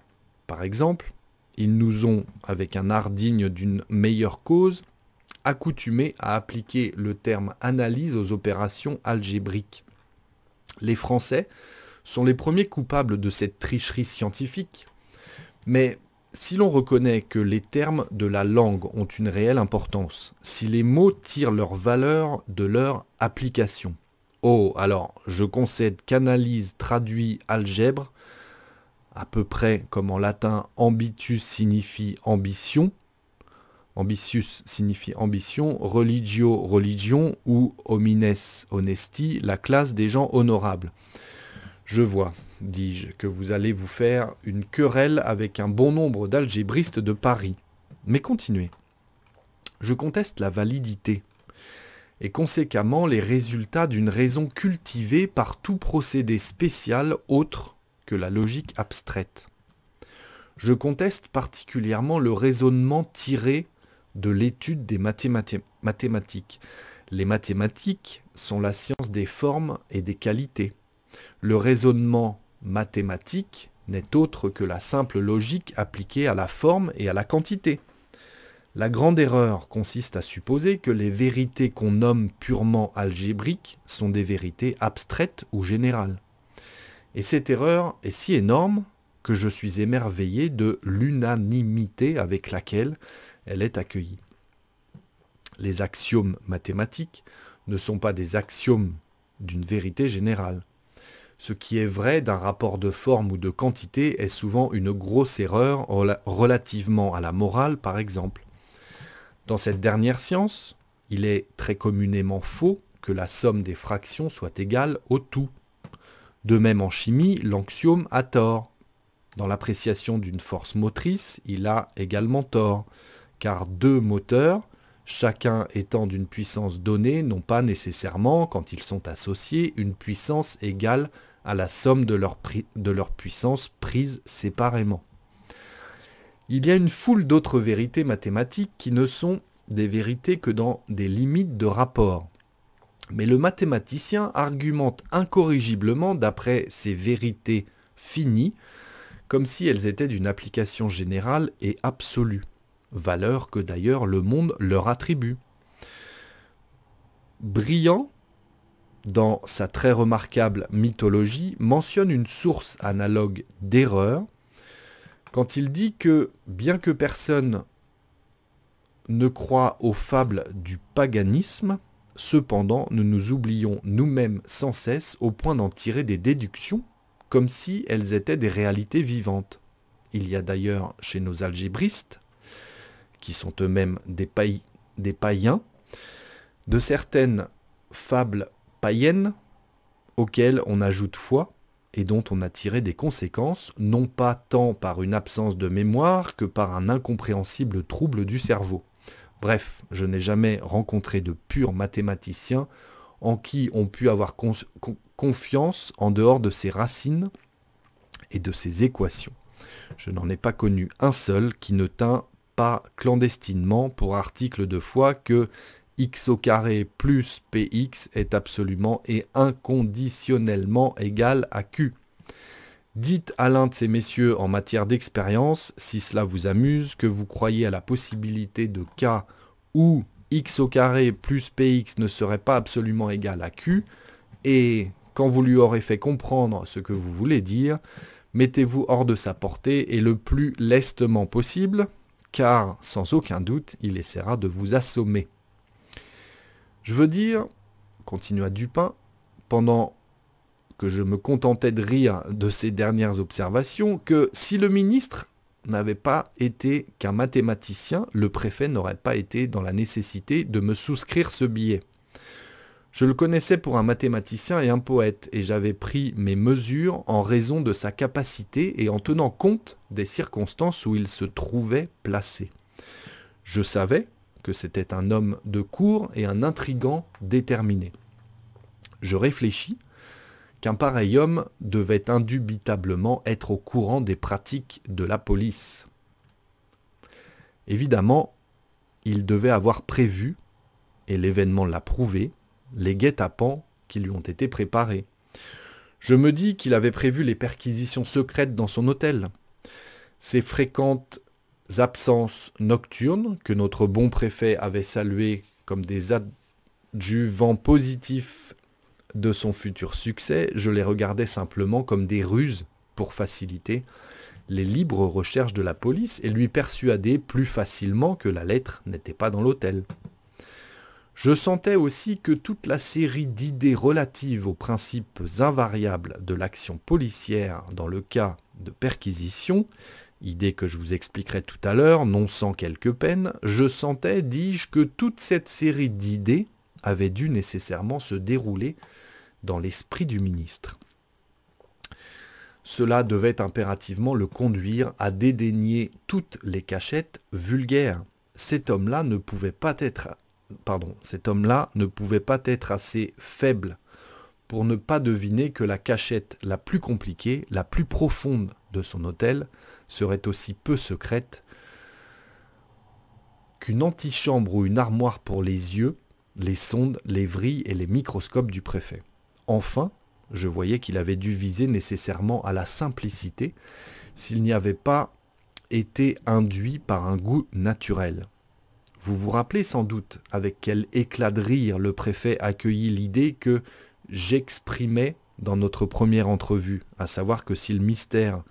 Par exemple, ils nous ont, avec un art digne d'une meilleure cause, accoutumés à appliquer le terme analyse aux opérations algébriques. Les Français sont les premiers coupables de cette tricherie scientifique, mais si l'on reconnaît que les termes de la langue ont une réelle importance, si les mots tirent leur valeur de leur application. Oh, alors, je concède qu'analyse traduit algèbre à peu près comme en latin ambitus signifie ambition, ambitius signifie ambition, religio religion ou homines honesti, la classe des gens honorables. Je vois, dis-je, que vous allez vous faire une querelle avec un bon nombre d'algébristes de Paris. Mais continuez. Je conteste la validité et conséquemment les résultats d'une raison cultivée par tout procédé spécial autre que la logique abstraite. Je conteste particulièrement le raisonnement tiré de l'étude des mathématiques. Les mathématiques sont la science des formes et des qualités. Le raisonnement mathématique n'est autre que la simple logique appliquée à la forme et à la quantité. La grande erreur consiste à supposer que les vérités qu'on nomme purement algébriques sont des vérités abstraites ou générales. Et cette erreur est si énorme que je suis émerveillé de l'unanimité avec laquelle elle est accueillie. Les axiomes mathématiques ne sont pas des axiomes d'une vérité générale. Ce qui est vrai d'un rapport de forme ou de quantité est souvent une grosse erreur relativement à la morale, par exemple. Dans cette dernière science, il est très communément faux que la somme des fractions soit égale au tout. De même en chimie, l'anxiome a tort. Dans l'appréciation d'une force motrice, il a également tort, car deux moteurs, chacun étant d'une puissance donnée, n'ont pas nécessairement, quand ils sont associés, une puissance égale à la somme de leur, de puissance prise séparément. Il y a une foule d'autres vérités mathématiques qui ne sont des vérités que dans des limites de rapport. Mais le mathématicien argumente incorrigiblement d'après ces vérités finies, comme si elles étaient d'une application générale et absolue, valeur que d'ailleurs le monde leur attribue. Brillant, dans sa très remarquable mythologie, mentionne une source analogue d'erreur quand il dit que, bien que personne ne croit aux fables du paganisme, Cependant, nous nous oublions nous-mêmes sans cesse au point d'en tirer des déductions comme si elles étaient des réalités vivantes. Il y a d'ailleurs chez nos algébristes, qui sont eux-mêmes des, païens, de certaines fables païennes auxquelles on ajoute foi et dont on a tiré des conséquences, non pas tant par une absence de mémoire que par un incompréhensible trouble du cerveau. Bref, je n'ai jamais rencontré de purs mathématiciens en qui on pu avoir confiance en dehors de ses racines et de ses équations. Je n'en ai pas connu un seul qui ne tint pas clandestinement pour article de foi que x au carré plus px est absolument et inconditionnellement égal à q. Dites à l'un de ces messieurs en matière d'expérience, si cela vous amuse, que vous croyez à la possibilité de K où x au carré plus px ne serait pas absolument égal à q, et quand vous lui aurez fait comprendre ce que vous voulez dire, mettez-vous hors de sa portée et le plus lestement possible, car sans aucun doute, il essaiera de vous assommer. Je veux dire, continua Dupin, pendant je me contentais de rire de ces dernières observations, que si le ministre n'avait pas été qu'un mathématicien, le préfet n'aurait pas été dans la nécessité de me souscrire ce billet. Je le connaissais pour un mathématicien et un poète, et j'avais pris mes mesures en raison de sa capacité et en tenant compte des circonstances où il se trouvait placé. Je savais que c'était un homme de cour et un intrigant déterminé. Je réfléchis, qu'un pareil homme devait indubitablement être au courant des pratiques de la police. Évidemment, il devait avoir prévu, et l'événement l'a prouvé, les guet-apens qui lui ont été préparés. Je me dis qu'il avait prévu les perquisitions secrètes dans son hôtel, ces fréquentes absences nocturnes que notre bon préfet avait saluées comme des adjuvants positifs de son futur succès, je les regardais simplement comme des ruses pour faciliter les libres recherches de la police et lui persuader plus facilement que la lettre n'était pas dans l'hôtel. Je sentais aussi que toute la série d'idées relatives aux principes invariables de l'action policière dans le cas de perquisition, idée que je vous expliquerai tout à l'heure, non sans quelques peine, je sentais, dis-je, que toute cette série d'idées avait dû nécessairement se dérouler dans l'esprit du ministre. Cela devait impérativement le conduire à dédaigner toutes les cachettes vulgaires. Cet homme-là ne pouvait pas être pardon, cet homme-là ne pouvait pas être assez faible pour ne pas deviner que la cachette la plus compliquée, la plus profonde de son hôtel serait aussi peu secrète qu'une antichambre ou une armoire pour les yeux, les sondes, les vrilles et les microscopes du préfet. Enfin, je voyais qu'il avait dû viser nécessairement à la simplicité s'il n'y avait pas été induit par un goût naturel. Vous vous rappelez sans doute avec quel éclat de rire le préfet accueillit l'idée que j'exprimais dans notre première entrevue, à savoir que si le mystère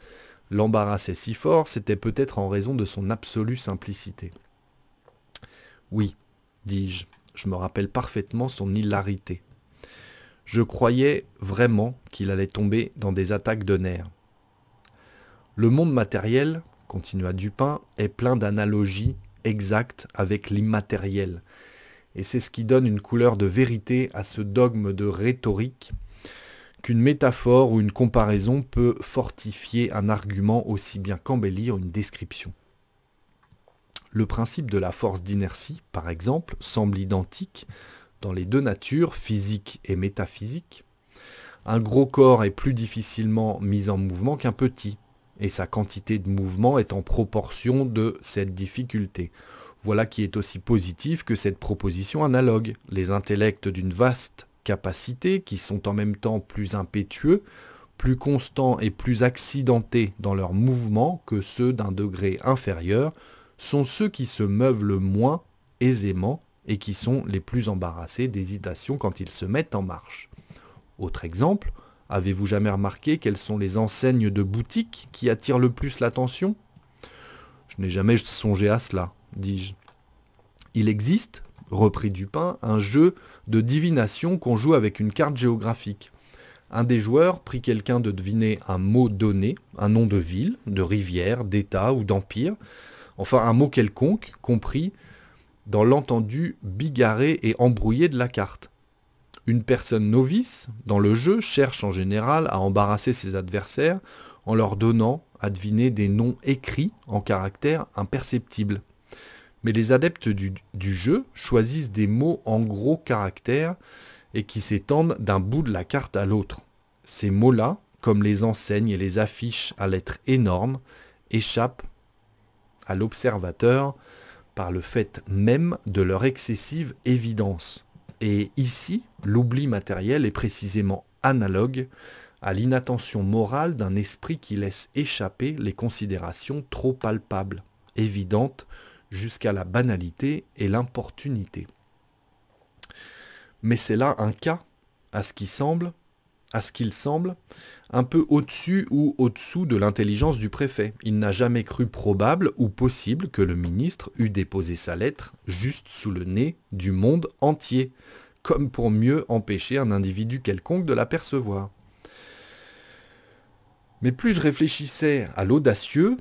l'embarrassait si fort, c'était peut-être en raison de son absolue simplicité. Oui, dis-je, je me rappelle parfaitement son hilarité. Je croyais vraiment qu'il allait tomber dans des attaques de nerfs. Le monde matériel, continua Dupin, est plein d'analogies exactes avec l'immatériel. Et c'est ce qui donne une couleur de vérité à ce dogme de rhétorique qu'une métaphore ou une comparaison peut fortifier un argument aussi bien qu'embellir une description. Le principe de la force d'inertie, par exemple, semble identique dans les deux natures, physique et métaphysique. Un gros corps est plus difficilement mis en mouvement qu'un petit, et sa quantité de mouvement est en proportion de cette difficulté. Voilà qui est aussi positif que cette proposition analogue. Les intellects d'une vaste capacité, qui sont en même temps plus impétueux, plus constants et plus accidentés dans leurs mouvement que ceux d'un degré inférieur, sont ceux qui se meuvent le moins aisément et qui sont les plus embarrassés d'hésitation quand ils se mettent en marche. Autre exemple, avez-vous jamais remarqué quelles sont les enseignes de boutiques qui attirent le plus l'attention Je n'ai jamais songé à cela, dis-je. Il existe, reprit Dupin, un jeu de divination qu'on joue avec une carte géographique. Un des joueurs prie quelqu'un de deviner un mot donné, un nom de ville, de rivière, d'état ou d'empire, enfin un mot quelconque, compris dans l'entendu bigarré et embrouillé de la carte. Une personne novice dans le jeu cherche en général à embarrasser ses adversaires en leur donnant à deviner des noms écrits en caractères imperceptibles. Mais les adeptes du, jeu choisissent des mots en gros caractères et qui s'étendent d'un bout de la carte à l'autre. Ces mots-là, comme les enseignes et les affiches à lettres énormes, échappent à l'observateur par le fait même de leur excessive évidence. Et ici, l'oubli matériel est précisément analogue à l'inattention morale d'un esprit qui laisse échapper les considérations trop palpables, évidentes, jusqu'à la banalité et l'importunité. Mais c'est là un cas, à ce qui semble, à ce qu'il semble, un peu au-dessus ou au-dessous de l'intelligence du préfet. Il n'a jamais cru probable ou possible que le ministre eût déposé sa lettre juste sous le nez du monde entier, comme pour mieux empêcher un individu quelconque de l'apercevoir. Mais plus je réfléchissais à l'audacieux,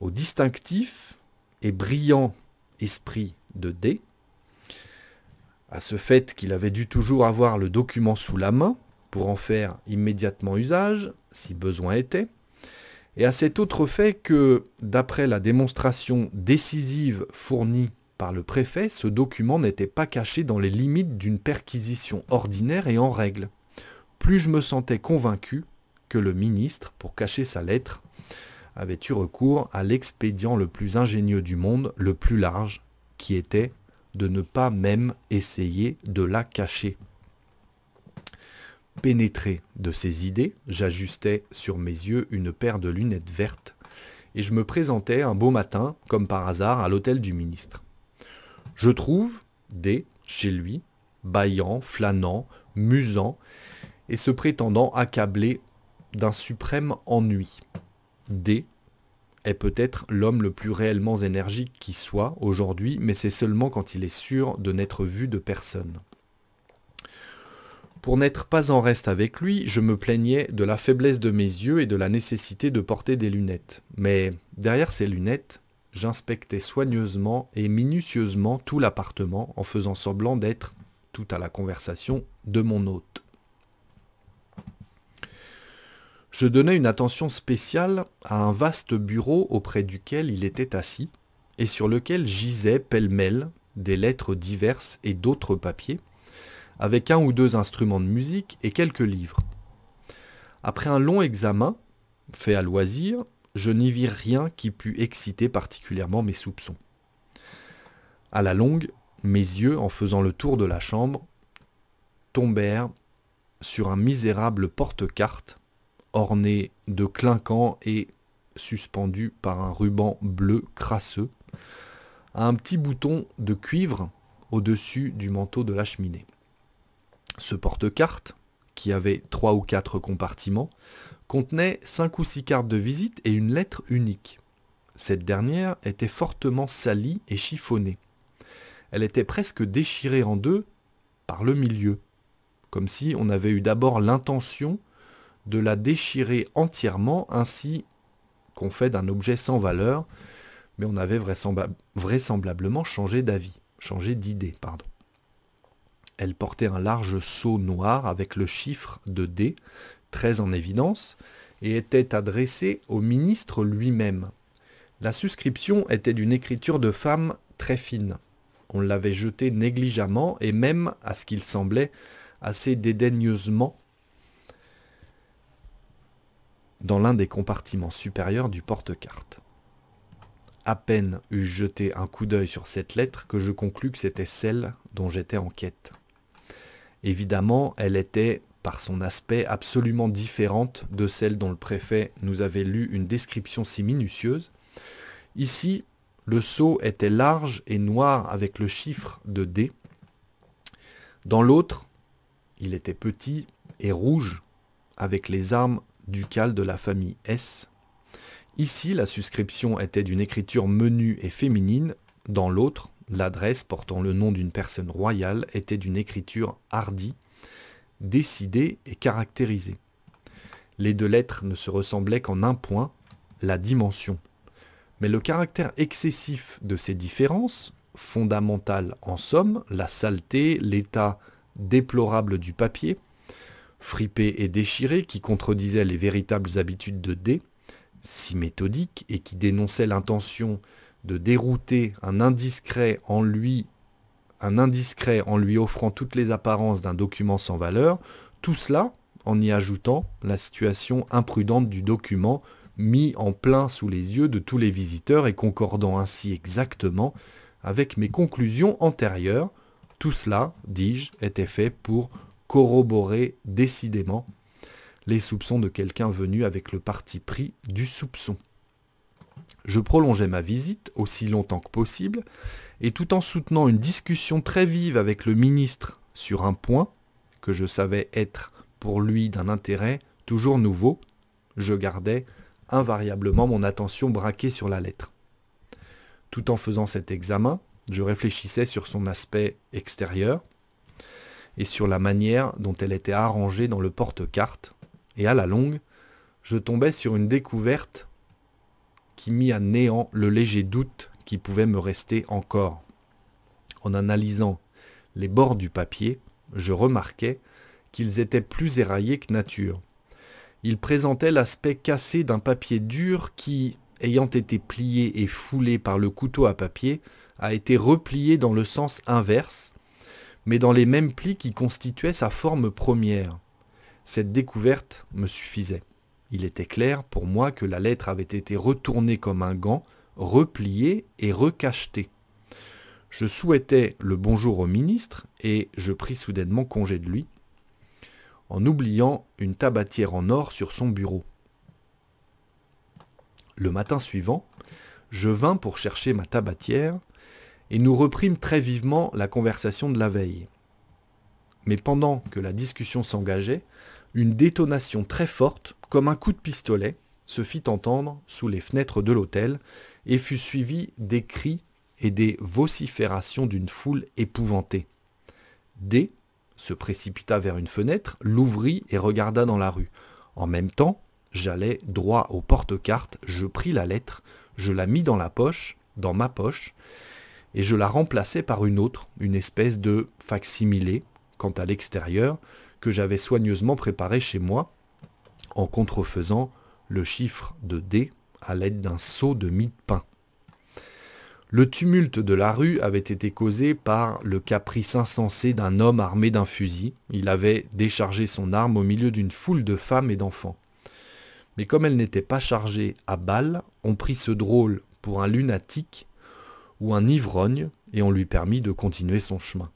au distinctif et brillant esprit de D, à ce fait qu'il avait dû toujours avoir le document sous la main, pour en faire immédiatement usage, si besoin était, et à cet autre fait que, d'après la démonstration décisive fournie par le préfet, ce document n'était pas caché dans les limites d'une perquisition ordinaire et en règle. Plus je me sentais convaincu que le ministre, pour cacher sa lettre, avait eu recours à l'expédient le plus ingénieux du monde, le plus large, qui était de ne pas même essayer de la cacher pénétré de ses idées, j'ajustais sur mes yeux une paire de lunettes vertes, et je me présentais un beau matin, comme par hasard, à l'hôtel du ministre. Je trouve D chez lui, baillant, flânant, musant, et se prétendant accablé d'un suprême ennui. D est peut-être l'homme le plus réellement énergique qui soit aujourd'hui, mais c'est seulement quand il est sûr de n'être vu de personne. Pour n'être pas en reste avec lui, je me plaignais de la faiblesse de mes yeux et de la nécessité de porter des lunettes. Mais derrière ces lunettes, j'inspectais soigneusement et minutieusement tout l'appartement en faisant semblant d'être, tout à la conversation, de mon hôte. Je donnais une attention spéciale à un vaste bureau auprès duquel il était assis et sur lequel gisaient pêle-mêle des lettres diverses et d'autres papiers, avec un ou deux instruments de musique et quelques livres. Après un long examen, fait à loisir, je n'y vis rien qui pût exciter particulièrement mes soupçons. À la longue, mes yeux, en faisant le tour de la chambre, tombèrent sur un misérable porte-carte orné de clinquants et suspendu par un ruban bleu crasseux, à un petit bouton de cuivre au-dessus du manteau de la cheminée. Ce porte-carte, qui avait trois ou quatre compartiments, contenait cinq ou six cartes de visite et une lettre unique. Cette dernière était fortement salie et chiffonnée. Elle était presque déchirée en deux par le milieu, comme si on avait eu d'abord l'intention de la déchirer entièrement ainsi qu'on fait d'un objet sans valeur, mais on avait vraisemblablement changé d'avis, changé d'idée, pardon. Elle portait un large sceau noir avec le chiffre de D, très en évidence, et était adressée au ministre lui-même. La suscription était d'une écriture de femme très fine. On l'avait jetée négligemment et même, à ce qu'il semblait, assez dédaigneusement dans l'un des compartiments supérieurs du porte-carte. À peine eus jeté un coup d'œil sur cette lettre que je conclus que c'était celle dont j'étais en quête. Évidemment, elle était, par son aspect, absolument différente de celle dont le préfet nous avait lu une description si minutieuse. Ici, le sceau était large et noir avec le chiffre de D. Dans l'autre, il était petit et rouge avec les armes ducales de la famille S. Ici, la suscription était d'une écriture menue et féminine, dans l'autre, L'adresse portant le nom d'une personne royale était d'une écriture hardie, décidée et caractérisée. Les deux lettres ne se ressemblaient qu'en un point, la dimension. Mais le caractère excessif de ces différences, fondamentales en somme, la saleté, l'état déplorable du papier, fripé et déchiré qui contredisait les véritables habitudes de D, si méthodique et qui dénonçait l'intention de dérouter un indiscret en lui, un indiscret en lui offrant toutes les apparences d'un document sans valeur, tout cela en y ajoutant la situation imprudente du document mis en plein sous les yeux de tous les visiteurs et concordant ainsi exactement avec mes conclusions antérieures. Tout cela, dis-je, était fait pour corroborer décidément les soupçons de quelqu'un venu avec le parti pris du soupçon. Je prolongeais ma visite aussi longtemps que possible, et tout en soutenant une discussion très vive avec le ministre sur un point que je savais être pour lui d'un intérêt toujours nouveau, je gardais invariablement mon attention braquée sur la lettre. Tout en faisant cet examen, je réfléchissais sur son aspect extérieur et sur la manière dont elle était arrangée dans le porte-carte, et à la longue, je tombais sur une découverte qui mit à néant le léger doute qui pouvait me rester encore. En analysant les bords du papier, je remarquai qu'ils étaient plus éraillés que nature. Ils présentaient l'aspect cassé d'un papier dur qui, ayant été plié et foulé par le couteau à papier, a été replié dans le sens inverse, mais dans les mêmes plis qui constituaient sa forme première. Cette découverte me suffisait. Il était clair pour moi que la lettre avait été retournée comme un gant, repliée et recachetée. Je souhaitais le bonjour au ministre et je pris soudainement congé de lui, en oubliant une tabatière en or sur son bureau. Le matin suivant, je vins pour chercher ma tabatière et nous reprîmes très vivement la conversation de la veille. Mais pendant que la discussion s'engageait, une détonation très forte, comme un coup de pistolet, se fit entendre sous les fenêtres de l'hôtel et fut suivie des cris et des vociférations d'une foule épouvantée. D se précipita vers une fenêtre, l'ouvrit et regarda dans la rue. En même temps, j'allais droit au porte-cartes, je pris la lettre, je la mis dans la poche, dans ma poche, et je la remplaçai par une autre, une espèce de facsimilé, quant à l'extérieur, que j'avais soigneusement préparé chez moi en contrefaisant le chiffre de D à l'aide d'un seau de mie de pain. Le tumulte de la rue avait été causé par le caprice insensé d'un homme armé d'un fusil. Il avait déchargé son arme au milieu d'une foule de femmes et d'enfants. Mais comme elle n'était pas chargée à balles, on prit ce drôle pour un lunatique ou un ivrogne et on lui permit de continuer son chemin.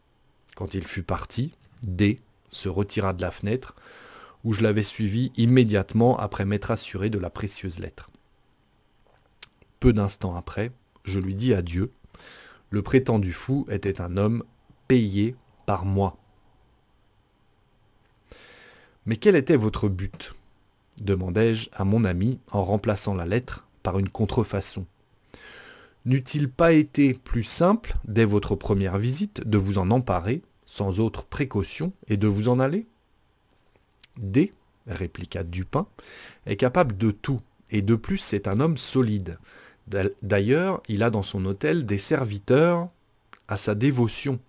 Quand il fut parti, D se retira de la fenêtre, où je l'avais suivi immédiatement après m'être assuré de la précieuse lettre. Peu d'instants après, je lui dis adieu. Le prétendu fou était un homme payé par moi. Mais quel était votre but demandai-je à mon ami en remplaçant la lettre par une contrefaçon. N'eût-il pas été plus simple, dès votre première visite, de vous en emparer sans autre précaution et de vous en aller D, répliqua Dupin, est capable de tout, et de plus c'est un homme solide. D'ailleurs, il a dans son hôtel des serviteurs à sa dévotion.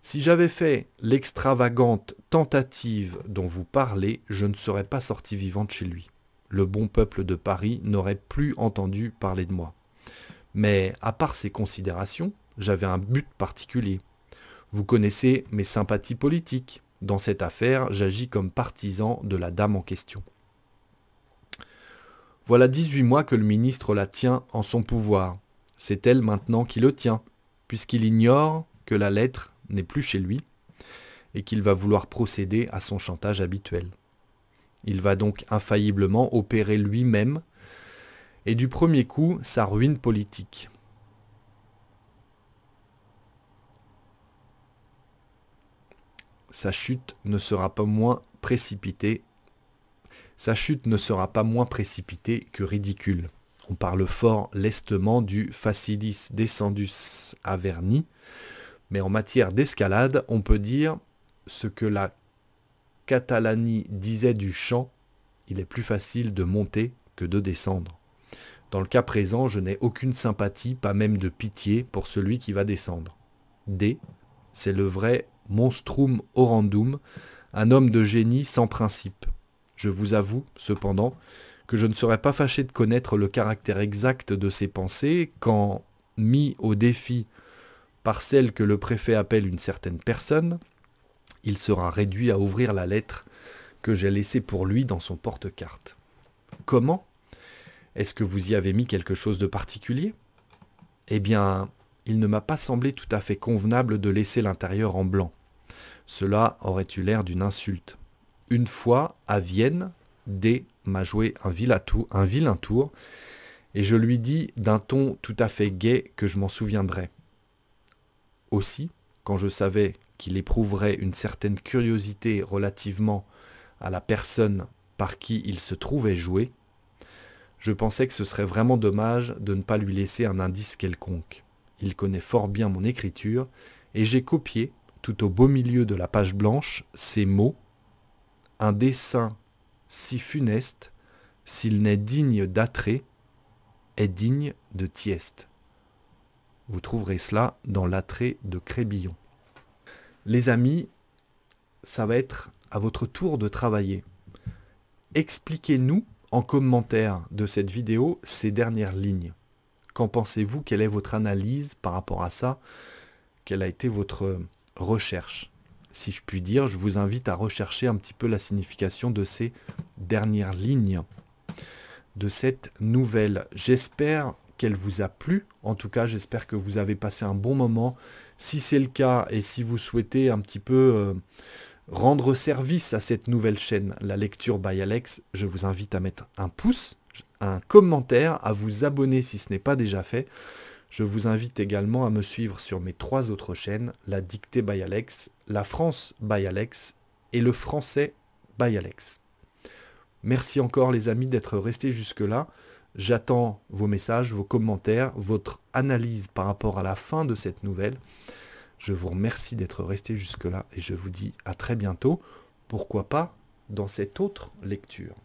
Si j'avais fait l'extravagante tentative dont vous parlez, je ne serais pas sorti vivante chez lui. Le bon peuple de Paris n'aurait plus entendu parler de moi. Mais à part ces considérations, j'avais un but particulier. Vous connaissez mes sympathies politiques. Dans cette affaire, j'agis comme partisan de la dame en question. Voilà 18 mois que le ministre la tient en son pouvoir. C'est elle maintenant qui le tient, puisqu'il ignore que la lettre n'est plus chez lui et qu'il va vouloir procéder à son chantage habituel. Il va donc infailliblement opérer lui-même et du premier coup sa ruine politique. sa chute ne sera pas moins précipitée. Sa chute ne sera pas moins précipitée que ridicule. On parle fort lestement du facilis descendus averni, mais en matière d'escalade, on peut dire ce que la Catalanie disait du chant. « il est plus facile de monter que de descendre. Dans le cas présent, je n'ai aucune sympathie, pas même de pitié, pour celui qui va descendre. D, c'est le vrai monstrum orandum, un homme de génie sans principe. Je vous avoue, cependant, que je ne serais pas fâché de connaître le caractère exact de ses pensées quand, mis au défi par celle que le préfet appelle une certaine personne, il sera réduit à ouvrir la lettre que j'ai laissée pour lui dans son porte-carte. Comment Est-ce que vous y avez mis quelque chose de particulier Eh bien, il ne m'a pas semblé tout à fait convenable de laisser l'intérieur en blanc. Cela aurait eu l'air d'une insulte. Une fois, à Vienne, D m'a joué un vilain, tour, un tour, et je lui dis d'un ton tout à fait gai que je m'en souviendrai. Aussi, quand je savais qu'il éprouverait une certaine curiosité relativement à la personne par qui il se trouvait joué, je pensais que ce serait vraiment dommage de ne pas lui laisser un indice quelconque il connaît fort bien mon écriture, et j'ai copié, tout au beau milieu de la page blanche, ces mots, un dessin si funeste, s'il n'est digne d'attrait, est digne de Tieste. Vous trouverez cela dans l'attrait de Crébillon. Les amis, ça va être à votre tour de travailler. Expliquez-nous en commentaire de cette vidéo ces dernières lignes. Qu'en pensez-vous Quelle est votre analyse par rapport à ça Quelle a été votre recherche Si je puis dire, je vous invite à rechercher un petit peu la signification de ces dernières lignes, de cette nouvelle. J'espère qu'elle vous a plu. En tout cas, j'espère que vous avez passé un bon moment. Si c'est le cas et si vous souhaitez un petit peu euh, rendre service à cette nouvelle chaîne, la lecture by Alex, je vous invite à mettre un pouce un commentaire, à vous abonner si ce n'est pas déjà fait. Je vous invite également à me suivre sur mes trois autres chaînes, la dictée by Alex, la France by Alex et le français by Alex. Merci encore les amis d'être restés jusque-là. J'attends vos messages, vos commentaires, votre analyse par rapport à la fin de cette nouvelle. Je vous remercie d'être resté jusque-là et je vous dis à très bientôt, pourquoi pas dans cette autre lecture.